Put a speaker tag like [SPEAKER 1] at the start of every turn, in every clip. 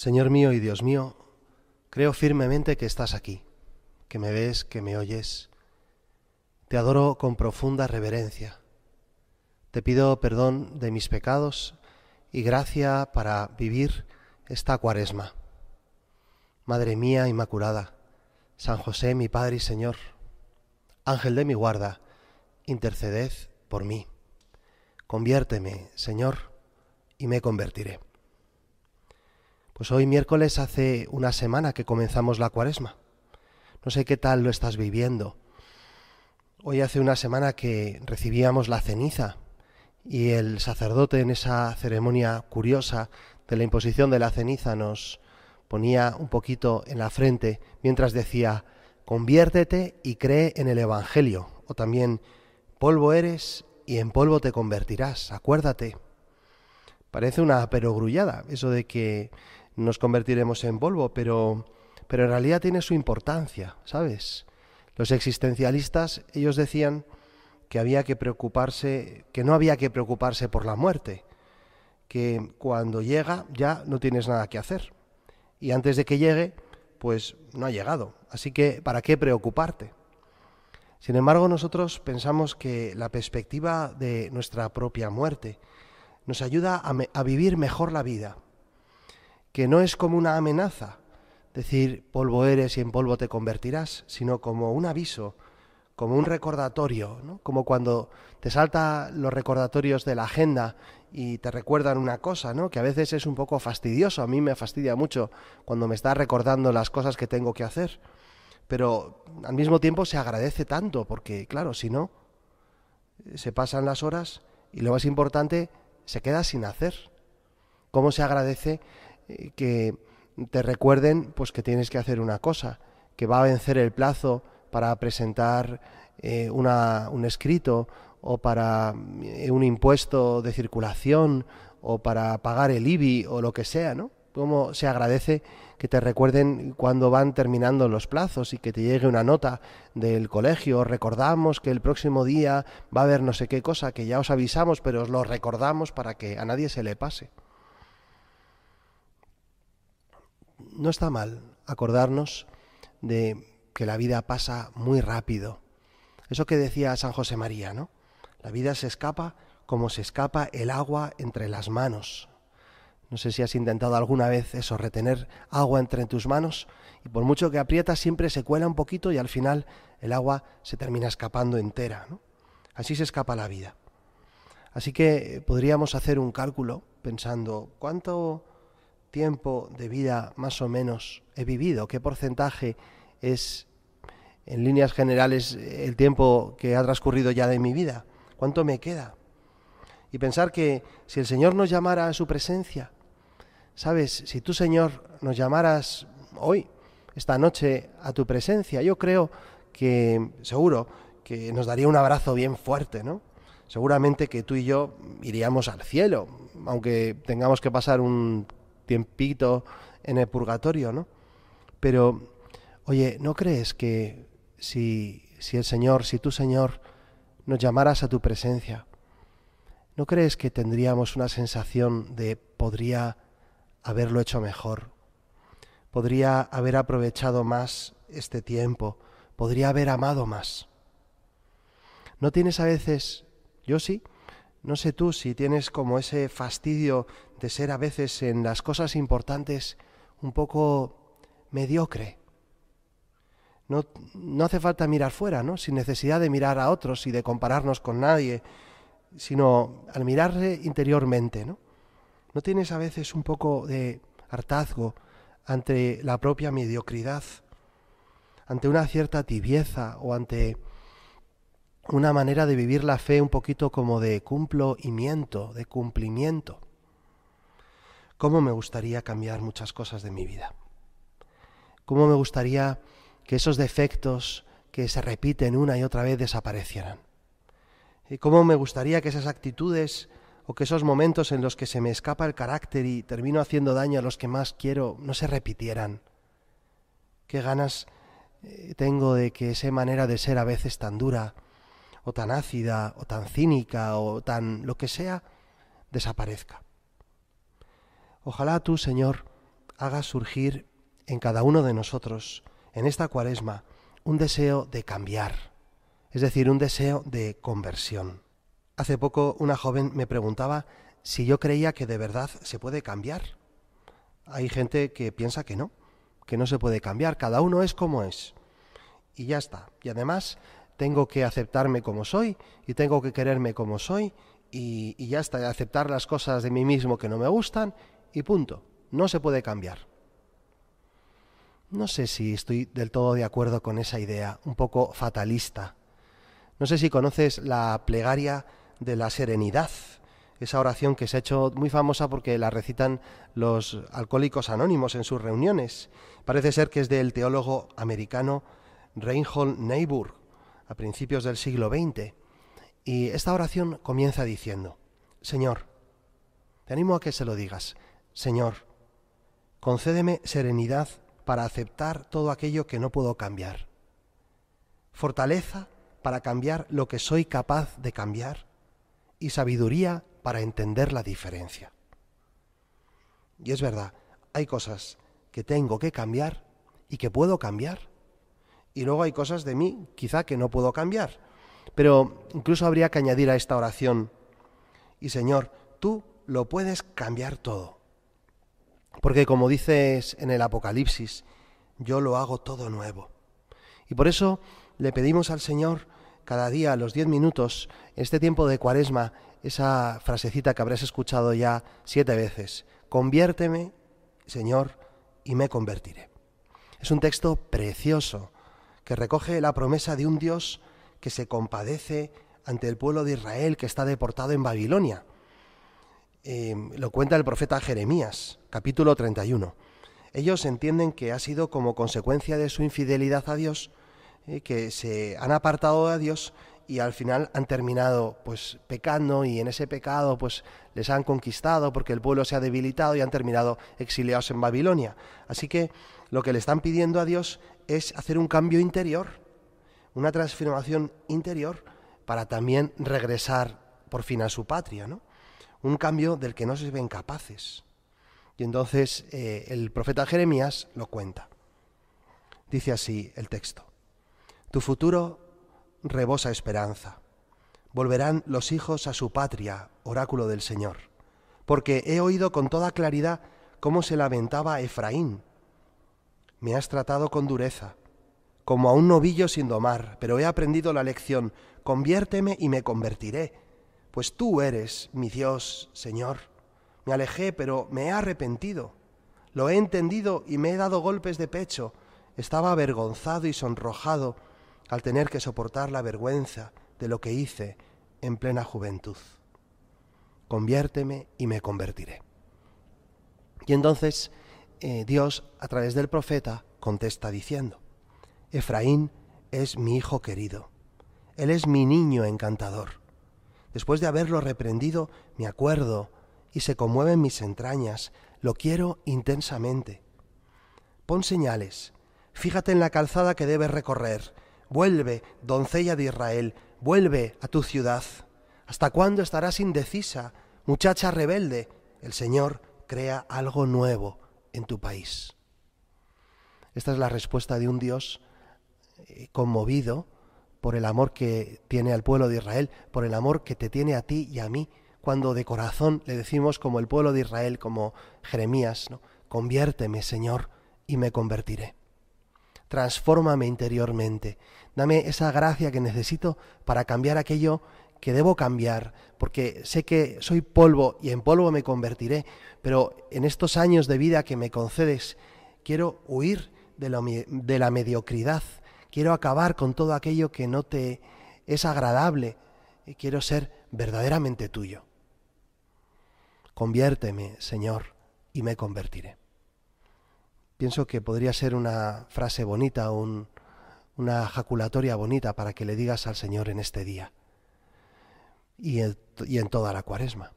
[SPEAKER 1] Señor mío y Dios mío, creo firmemente que estás aquí, que me ves, que me oyes. Te adoro con profunda reverencia. Te pido perdón de mis pecados y gracia para vivir esta cuaresma. Madre mía Inmaculada, San José mi Padre y Señor, Ángel de mi guarda, interceded por mí. Conviérteme, Señor, y me convertiré. Pues hoy miércoles hace una semana que comenzamos la cuaresma. No sé qué tal lo estás viviendo. Hoy hace una semana que recibíamos la ceniza y el sacerdote en esa ceremonia curiosa de la imposición de la ceniza nos ponía un poquito en la frente mientras decía, conviértete y cree en el Evangelio, o también, polvo eres y en polvo te convertirás, acuérdate. Parece una perogrullada eso de que nos convertiremos en Volvo, pero, pero en realidad tiene su importancia, ¿sabes? Los existencialistas, ellos decían que había que preocuparse, que no había que preocuparse por la muerte, que cuando llega ya no tienes nada que hacer. Y antes de que llegue, pues no ha llegado. Así que, ¿para qué preocuparte? Sin embargo, nosotros pensamos que la perspectiva de nuestra propia muerte nos ayuda a, a, vivir mejor la vida, que no es como una amenaza, decir polvo eres y en polvo te convertirás, sino como un aviso, como un recordatorio, como cuando te salta los recordatorios de la agenda y te recuerdan una cosa, ¿no? que a veces es un poco fastidioso, a mí me fastidia mucho cuando me está recordando las cosas que tengo que hacer, pero al mismo tiempo se agradece tanto, porque claro, si no, se pasan las horas y lo más importante, se queda sin hacer. ¿Cómo se agradece eh, que te recuerden pues que tienes que hacer una cosa, que va a vencer el plazo para presentar eh, una, un escrito o para eh, un impuesto de circulación o para pagar el IBI o lo que sea, ¿no? Cómo se agradece que te recuerden cuando van terminando los plazos y que te llegue una nota del colegio. Recordamos que el próximo día va a haber no sé qué cosa que ya os avisamos, pero os lo recordamos para que a nadie se le pase. no está mal acordarnos de que la vida pasa muy rápido. Eso que decía San José María, ¿no? La vida se escapa como se escapa el agua entre las manos. No sé si has intentado alguna vez eso, retener agua entre tus manos y por mucho que aprietas siempre se cuela un poquito y al final el agua se termina escapando entera. Así se escapa la vida. Así que podríamos hacer un cálculo pensando cuánto tiempo de vida más o menos he vivido? ¿Qué porcentaje es, en líneas generales, el tiempo que ha transcurrido ya de mi vida? ¿Cuánto me queda? Y pensar que si el Señor nos llamara a su presencia, sabes, si tú, Señor, nos llamaras hoy, esta noche, a tu presencia, yo creo que, seguro, que nos daría un abrazo bien fuerte, ¿no? Seguramente que tú y yo iríamos al cielo, aunque tengamos que pasar un tiempito en el purgatorio, ¿no? Pero, oye, ¿no crees que si, si el Señor, si tú, Señor, nos llamaras a tu presencia, ¿no crees que tendríamos una sensación de podría haberlo hecho mejor? Podría haber aprovechado más este tiempo, podría haber amado más. ¿No tienes a veces, yo sí, no sé tú si tienes como ese fastidio de ser a veces en las cosas importantes un poco mediocre. No, no, hace falta mirar fuera, ¿no? Sin necesidad de mirar a otros y de compararnos con nadie, sino al mirarle interiormente, ¿no? ¿No tienes a veces un poco de hartazgo ante la propia mediocridad, ante una cierta tibieza o ante una manera de vivir la fe un poquito como de cumplimiento, de cumplimiento. ¿Cómo me gustaría cambiar muchas cosas de mi vida? ¿Cómo me gustaría que esos defectos que se repiten una y otra vez desaparecieran? ¿Y cómo me gustaría que esas actitudes o que esos momentos en los que se me escapa el carácter y termino haciendo daño a los que más quiero no se repitieran? ¿Qué ganas eh, tengo de que esa manera de ser a veces tan dura, o tan ácida, o tan cínica, o tan lo que sea, desaparezca. Ojalá tú, Señor, hagas surgir en cada uno de nosotros, en esta cuaresma, un deseo de cambiar, es decir, un deseo de conversión. Hace poco una joven me preguntaba si yo creía que de verdad se puede cambiar. Hay gente que piensa que no, que no se puede cambiar, cada uno es como es. Y ya está. Y además tengo que aceptarme como soy y tengo que quererme como soy y, ya está, aceptar las cosas de mí mismo que no me gustan y punto. No se puede cambiar. No sé si estoy del todo de acuerdo con esa idea, un poco fatalista. No sé si conoces la plegaria de la serenidad, esa oración que se ha hecho muy famosa porque la recitan los alcohólicos anónimos en sus reuniones. Parece ser que es del teólogo americano Reinhold Neyburg a principios del siglo XX, y esta oración comienza diciendo, Señor, te animo a que se lo digas, Señor, concédeme serenidad para aceptar todo aquello que no puedo cambiar, fortaleza para cambiar lo que soy capaz de cambiar y sabiduría para entender la diferencia. Y es verdad, hay cosas que tengo que cambiar y que puedo cambiar y luego hay cosas de mí quizá que no puedo cambiar. Pero incluso habría que añadir a esta oración, y Señor, tú lo puedes cambiar todo. Porque como dices en el Apocalipsis, yo lo hago todo nuevo. Y por eso le pedimos al Señor cada día, a los diez minutos, en este tiempo de cuaresma, esa frasecita que habrás escuchado ya siete veces. Conviérteme, Señor, y me convertiré. Es un texto precioso que recoge la promesa de un Dios que se compadece ante el pueblo de Israel que está deportado en Babilonia. Eh, lo cuenta el profeta Jeremías, capítulo 31. Ellos entienden que ha sido como consecuencia de su infidelidad a Dios, eh, que se han apartado a Dios y al final han terminado pues pecando y en ese pecado pues les han conquistado porque el pueblo se ha debilitado y han terminado exiliados en Babilonia. Así que lo que le están pidiendo a Dios es hacer un cambio interior, una transformación interior para también regresar por fin a su patria, ¿no? Un cambio del que no se ven capaces. Y entonces eh, el profeta Jeremías lo cuenta. Dice así el texto. Tu futuro rebosa esperanza. Volverán los hijos a su patria, oráculo del Señor, porque he oído con toda claridad cómo se lamentaba Efraín. Me has tratado con dureza, como a un novillo sin domar, pero he aprendido la lección, conviérteme y me convertiré, pues tú eres mi Dios, Señor. Me alejé, pero me he arrepentido. Lo he entendido y me he dado golpes de pecho. Estaba avergonzado y sonrojado al tener que soportar la vergüenza de lo que hice en plena juventud. Conviérteme y me convertiré. Y entonces eh, Dios, a través del profeta, contesta diciendo, Efraín es mi hijo querido, él es mi niño encantador. Después de haberlo reprendido, me acuerdo y se conmueven mis entrañas, lo quiero intensamente. Pon señales, fíjate en la calzada que debes recorrer, Vuelve, doncella de Israel, vuelve a tu ciudad. ¿Hasta cuándo estarás indecisa, muchacha rebelde? El Señor crea algo nuevo en tu país. Esta es la respuesta de un Dios eh, conmovido por el amor que tiene al pueblo de Israel, por el amor que te tiene a ti y a mí, cuando de corazón le decimos como el pueblo de Israel, como Jeremías, ¿no? conviérteme, Señor, y me convertiré transfórmame interiormente, dame esa gracia que necesito para cambiar aquello que debo cambiar, porque sé que soy polvo y en polvo me convertiré, pero en estos años de vida que me concedes, quiero huir de la, de la mediocridad, quiero acabar con todo aquello que no te es agradable y quiero ser verdaderamente tuyo. Conviérteme, Señor, y me convertiré pienso que podría ser una frase bonita, una jaculatoria bonita para que le digas al Señor en este día y en, y en toda la cuaresma.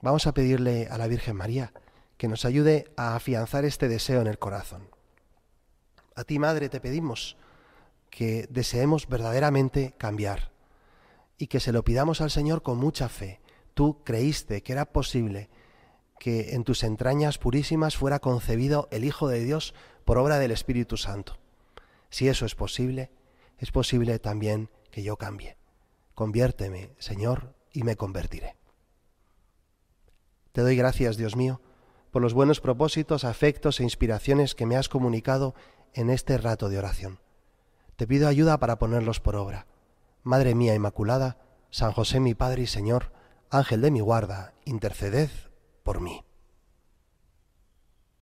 [SPEAKER 1] Vamos a pedirle a la Virgen María que nos ayude a afianzar este deseo en el corazón. A ti, Madre, te pedimos que deseemos verdaderamente cambiar y que se lo pidamos al Señor con mucha fe. Tú creíste que era posible que en tus entrañas purísimas fuera concebido el Hijo de Dios por obra del Espíritu Santo. Si eso es posible, es posible también que yo cambie. Conviérteme, Señor, y me convertiré. Te doy gracias, Dios mío, por los buenos propósitos, afectos e inspiraciones que me has comunicado en este rato de oración. Te pido ayuda para ponerlos por obra. Madre mía Inmaculada, San José mi Padre y Señor, Ángel de mi guarda, interceded por mí.